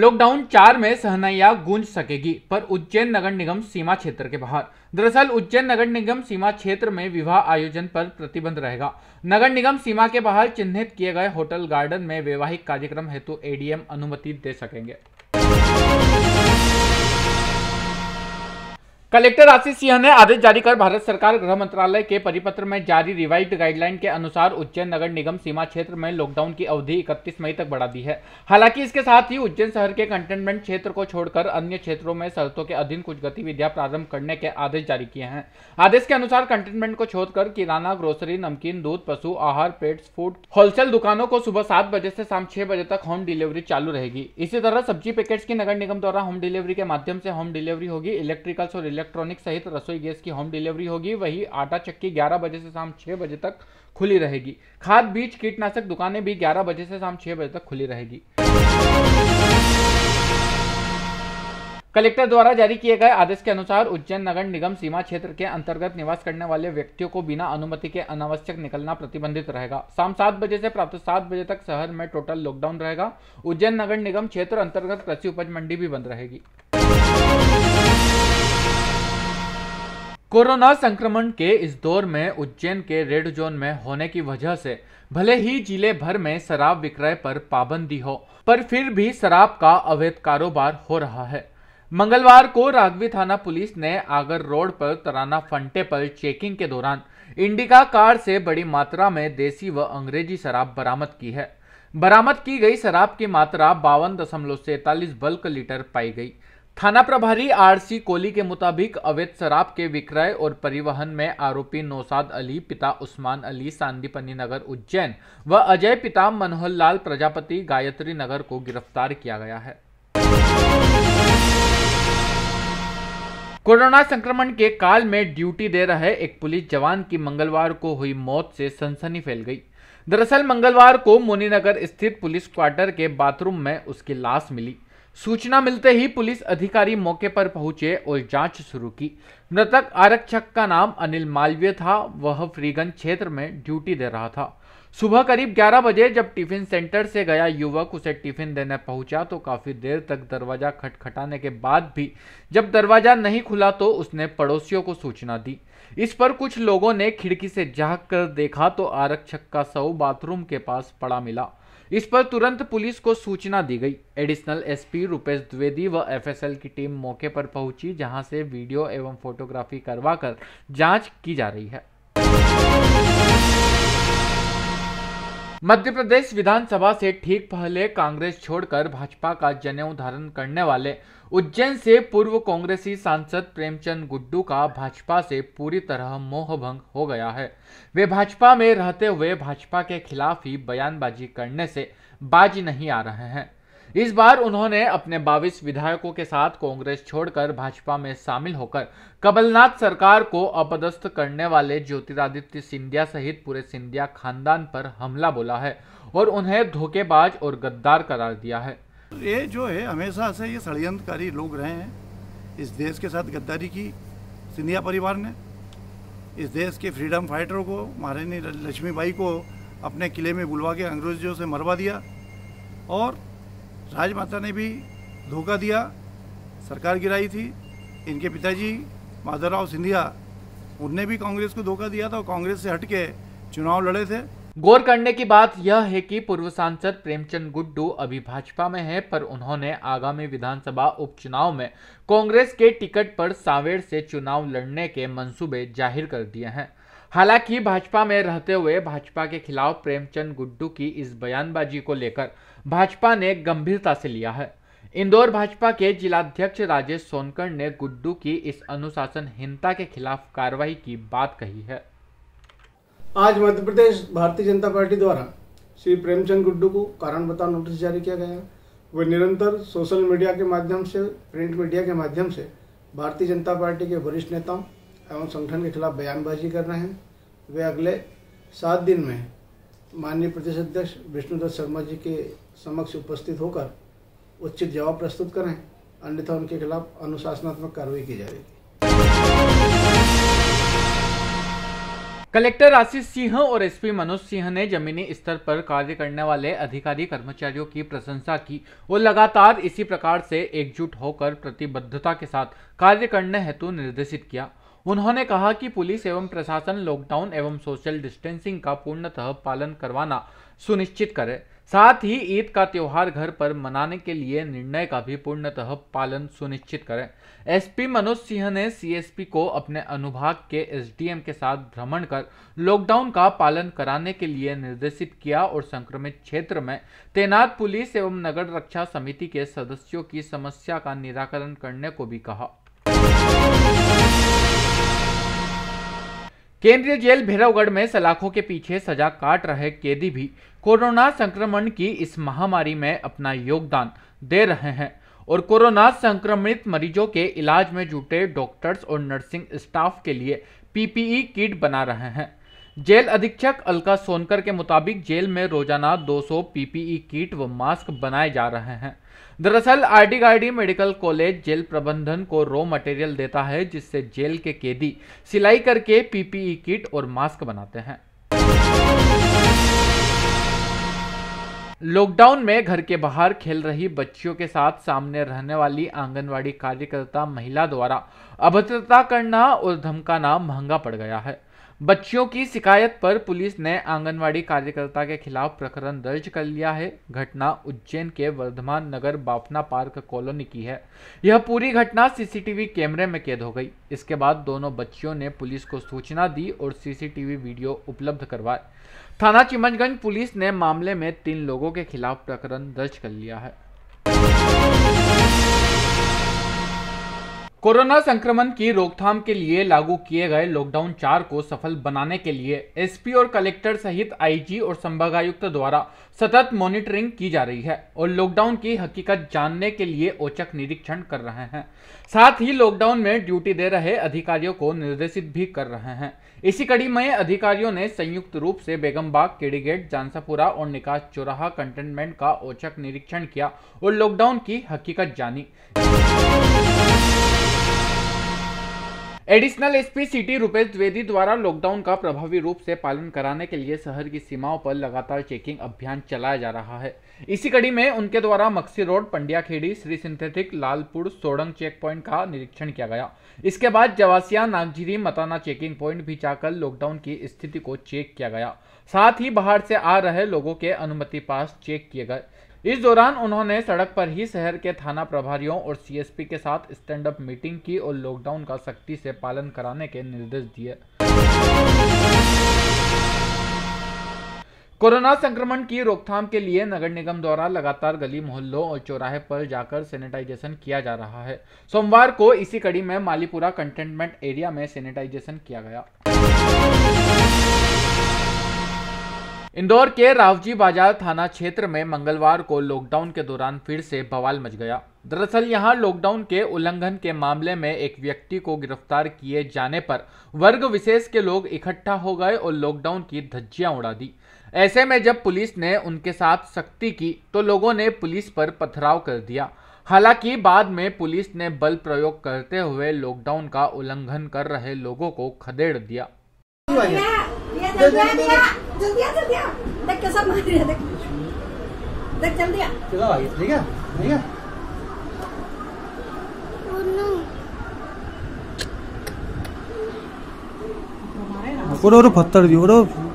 lockdown चार में सहनैया गूंज सकेगी पर उज्जैन नगर निगम सीमा क्षेत्र के बाहर दरअसल उज्जैन नगर निगम सीमा क्षेत्र में विवाह आयोजन पर प्रतिबंध रहेगा नगर निगम सीमा के बाहर चिन्हित किए गए होटल गार्डन में वैवाहिक कार्यक्रम हेतु एडीएम अनुमति दे सकेंगे कलेक्टर आशीष सिंह ने आदेश जारी कर भारत सरकार गृह मंत्रालय के परिपत्र में जारी रिवाइज गाइडलाइन के अनुसार उज्जैन नगर निगम सीमा क्षेत्र में लॉकडाउन की अवधि 31 मई तक बढ़ा दी है हालांकि इसके साथ ही उज्जैन शहर के कंटेनमेंट क्षेत्र को छोड़कर अन्य क्षेत्रों में शर्तों के अधीन कुछ गतिविधियां प्रारंभ करने के आदेश जारी किए हैं आदेश के अनुसार कंटेनमेंट को छोड़कर किराना ग्रोसरी नमकीन दूध पशु आहार पेट्स फूड होलसेल दुकानों को सुबह सात बजे से शाम छह बजे तक होम डिलीवरी चालू रहेगी इसी तरह सब्जी पैकेट की नगर निगम द्वारा होम डिलीवरी के माध्यम से होम डिलीवरी होगी इलेक्ट्रिकल्स और इलेक्ट्रॉनिक सहित रसोई गैस की होम डिलीवरी होगी वही आटा चक्की 11 बजे से शाम 6 बजे तक खुली रहेगी खाद बीज कीटनाशक दुकानें भी 11 बजे से शाम 6 बजे तक खुली रहेगी कलेक्टर द्वारा जारी किए गए आदेश के अनुसार उज्जैन नगर निगम सीमा क्षेत्र के अंतर्गत निवास करने वाले व्यक्तियों को बिना अनुमति के अनावश्यक निकलना प्रतिबंधित रहेगा शाम सात बजे से प्रातः सात बजे तक शहर में टोटल लॉकडाउन रहेगा उज्जैन नगर निगम क्षेत्र अंतर्गत कृषि उपज मंडी भी बंद रहेगी कोरोना संक्रमण के इस दौर में उज्जैन के रेड जोन में होने की वजह से भले ही जिले भर में शराब विक्रय पर पाबंदी हो पर फिर भी शराब का अवैध कारोबार हो रहा है मंगलवार को रागवी थाना पुलिस ने आगर रोड पर तराना फंटे पर चेकिंग के दौरान इंडिका कार से बड़ी मात्रा में देसी व अंग्रेजी शराब बरामद की है बरामद की गई शराब की मात्रा बावन दशमलव सैतालीस बल्क लीटर पाई गई थाना प्रभारी आरसी कोली के मुताबिक अवैध शराब के विक्रय और परिवहन में आरोपी नौसाद अली पिता उस्मान अली सांदीपनी नगर उज्जैन व अजय पिता मनोहर लाल प्रजापति गायत्री नगर को गिरफ्तार किया गया है कोरोना संक्रमण के काल में ड्यूटी दे रहे एक पुलिस जवान की मंगलवार को हुई मौत से सनसनी फैल गई दरअसल मंगलवार को मुनीनगर स्थित पुलिस क्वार्टर के बाथरूम में उसकी लाश मिली सूचना मिलते ही पुलिस अधिकारी मौके पर पहुंचे और जांच शुरू की मृतक आरक्षक का नाम अनिल मालवीय था वह फ्रीगंज क्षेत्र में ड्यूटी दे रहा था सुबह करीब 11 बजे जब टिफिन सेंटर से गया युवक उसे टिफिन देने पहुंचा तो काफी देर तक दरवाजा खटखटाने के बाद भी जब दरवाजा नहीं खुला तो उसने पड़ोसियों को सूचना दी इस पर कुछ लोगों ने खिड़की से झाँक कर देखा तो आरक्षक का शव बाथरूम के पास पड़ा मिला इस पर तुरंत पुलिस को सूचना दी गई एडिशनल एसपी रुपेश द्विवेदी व एफएसएल की टीम मौके पर पहुंची जहां से वीडियो एवं फोटोग्राफी करवाकर जांच की जा रही है मध्य प्रदेश विधानसभा से ठीक पहले कांग्रेस छोड़कर भाजपा का जनेऊ धारण करने वाले उज्जैन से पूर्व कांग्रेसी सांसद प्रेमचंद गुड्डू का भाजपा से पूरी तरह मोहभंग हो गया है वे भाजपा में रहते हुए भाजपा के खिलाफ ही बयानबाजी करने से बाज नहीं आ रहे हैं इस बार उन्होंने अपने बाईस विधायकों के साथ कांग्रेस छोड़कर भाजपा में शामिल होकर कमलनाथ सरकार को अपदस्थ करने वाले ज्योतिरादित्य सिंधिया सहित पूरे सिंधिया खानदान पर हमला बोला है और उन्हें धोखेबाज और गद्दार करार दिया है ये जो है हमेशा से ये षडयंत्रकारी लोग रहे हैं इस देश के साथ गद्दारी की सिंधिया परिवार ने इस देश के फ्रीडम फाइटरों को महारानी लक्ष्मीबाई को अपने किले में बुलवा के अंग्रेजों से मरवा दिया और राजमाता ने भी धोखा दिया सरकार गिराई थी इनके पिताजी माधवराव सिंधिया उनने भी कांग्रेस को धोखा दिया था और कांग्रेस से हट के चुनाव लड़े थे गौर करने की बात यह है कि पूर्व सांसद प्रेमचंद गुड्डू अभी भाजपा में हैं पर उन्होंने आगामी विधानसभा उपचुनाव में कांग्रेस के टिकट पर सावेर से चुनाव लड़ने के मंसूबे जाहिर कर दिए हैं हालांकि भाजपा में रहते हुए भाजपा के खिलाफ प्रेमचंद गुड्डू की इस बयानबाजी को लेकर भाजपा ने गंभीरता से लिया है इंदौर भाजपा के जिलाध्यक्ष राजेश सोनकर ने गुड्डू की इस अनुशासनहीनता के खिलाफ कार्रवाई की बात कही है आज मध्य प्रदेश भारतीय जनता पार्टी द्वारा श्री प्रेमचंद गुड्डू को कारण बताओ नोटिस जारी किया गया वे निरंतर सोशल मीडिया के माध्यम से प्रिंट मीडिया के माध्यम से भारतीय जनता पार्टी के वरिष्ठ नेताओं एवं संगठन के खिलाफ बयानबाजी कर रहे हैं वे अगले सात दिन में माननीय प्रदेश अध्यक्ष विष्णुदत्त शर्मा जी के समक्ष उपस्थित होकर उचित जवाब प्रस्तुत करें अन्यथा उनके खिलाफ अनुशासनात्मक कार्रवाई की जाएगी कलेक्टर आशीष सिंह और एसपी मनोज सिंह ने जमीनी स्तर पर कार्य करने वाले अधिकारी कर्मचारियों की प्रशंसा की वो लगातार इसी प्रकार से एकजुट होकर प्रतिबद्धता के साथ कार्य करने हेतु निर्देशित किया उन्होंने कहा कि पुलिस एवं प्रशासन लॉकडाउन एवं सोशल डिस्टेंसिंग का पूर्णतः पालन करवाना सुनिश्चित करे साथ ही ईद का त्यौहार घर पर मनाने के लिए निर्णय का भी पूर्णतः पालन सुनिश्चित करें एसपी मनोज सिंह ने सीएसपी को अपने अनुभाग के एसडीएम के साथ भ्रमण कर लॉकडाउन का पालन कराने के लिए निर्देशित किया और संक्रमित क्षेत्र में तैनात पुलिस एवं नगर रक्षा समिति के सदस्यों की समस्या का निराकरण करने को भी कहा केंद्रीय जेल भैरवगढ़ में सलाखों के पीछे सजा काट रहे कैदी भी कोरोना संक्रमण की इस महामारी में अपना योगदान दे रहे हैं और कोरोना संक्रमित मरीजों के इलाज में जुटे डॉक्टर्स और नर्सिंग स्टाफ के लिए पीपीई किट बना रहे हैं जेल अधीक्षक अलका सोनकर के मुताबिक जेल में रोजाना 200 पीपीई किट व मास्क बनाए जा रहे हैं दरअसल आरडीगार्डी मेडिकल कॉलेज जेल प्रबंधन को रॉ मटेरियल देता है जिससे जेल के कैदी सिलाई करके पीपीई किट और मास्क बनाते हैं लॉकडाउन में घर के बाहर खेल रही बच्चियों के साथ सामने रहने वाली आंगनवाड़ी कार्यकर्ता महिला द्वारा अभद्रता करना और धमकाना महंगा पड़ गया है बच्चियों की शिकायत पर पुलिस ने आंगनवाड़ी कार्यकर्ता के खिलाफ प्रकरण दर्ज कर लिया है घटना उज्जैन के वर्धमान नगर बाफना पार्क कॉलोनी की है यह पूरी घटना सीसीटीवी कैमरे में कैद हो गई इसके बाद दोनों बच्चियों ने पुलिस को सूचना दी और सीसीटीवी वीडियो उपलब्ध करवाए थाना चिमनगंज पुलिस ने मामले में तीन लोगों के खिलाफ प्रकरण दर्ज कर लिया है कोरोना संक्रमण की रोकथाम के लिए लागू किए गए लॉकडाउन चार को सफल बनाने के लिए एसपी और कलेक्टर सहित आईजी और संभागायुक्त द्वारा सतत मॉनिटरिंग की जा रही है और लॉकडाउन की हकीकत जानने के लिए औचक निरीक्षण कर रहे हैं साथ ही लॉकडाउन में ड्यूटी दे रहे अधिकारियों को निर्देशित भी कर रहे हैं इसी कड़ी में अधिकारियों ने संयुक्त रूप से बेगमबाग केड़ीगेट जानसापुरा और निकास चौराहा कंटेनमेंट का औचक निरीक्षण किया और लॉकडाउन की हकीकत जानी additional SP city Rupesh Dwivedi द्वारा लॉकडाउन का प्रभावी रूप से पालन कराने के लिए शहर की सीमाओं पर लगातार चेकिंग अभियान चलाया जा रहा है इसी कड़ी में उनके द्वारा Maksi road Pandiyakhedi Shri synthetic Lalpur Sodang check point का निरीक्षण किया गया इसके बाद जवासिया नागझिरी मताना चेकिंग प्वाइंट भी जाकर लॉकडाउन की स्थिति को चेक किया गया साथ ही बाहर से आ रहे लोगों के अनुमति पास चेक किए गए इस दौरान उन्होंने सड़क पर ही शहर के थाना प्रभारियों और सीएसपी के साथ स्टैंड अप मीटिंग की और लॉकडाउन का सख्ती से पालन कराने के निर्देश दिए कोरोना संक्रमण की रोकथाम के लिए नगर निगम द्वारा लगातार गली मोहल्लों और चौराहे पर जाकर सैनिटाइजेशन किया जा रहा है सोमवार को इसी कड़ी में मालीपुरा कंटेनमेंट एरिया में सैनिटाइजेशन किया गया इंदौर के रावजी बाजार थाना क्षेत्र में मंगलवार को लॉकडाउन के दौरान फिर से बवाल मच गया दरअसल यहां लॉकडाउन के उल्लंघन के मामले में एक व्यक्ति को गिरफ्तार किए जाने पर वर्ग विशेष के लोग इकट्ठा हो गए और लॉकडाउन की धज्जियां उड़ा दी ऐसे में जब पुलिस ने उनके साथ सख्ती की तो लोगों ने पुलिस पर पथराव कर दिया हालांकि बाद में पुलिस ने बल प्रयोग करते हुए लॉकडाउन का उल्लंघन कर रहे लोगों को खदेड़ दिया, दिया जल्दी आ जल्दी आ देख कैसा मार रहा है देख देख जल्दी आ चलो आगे ठीक है ठीक है 오로로 봤다 그러지 오로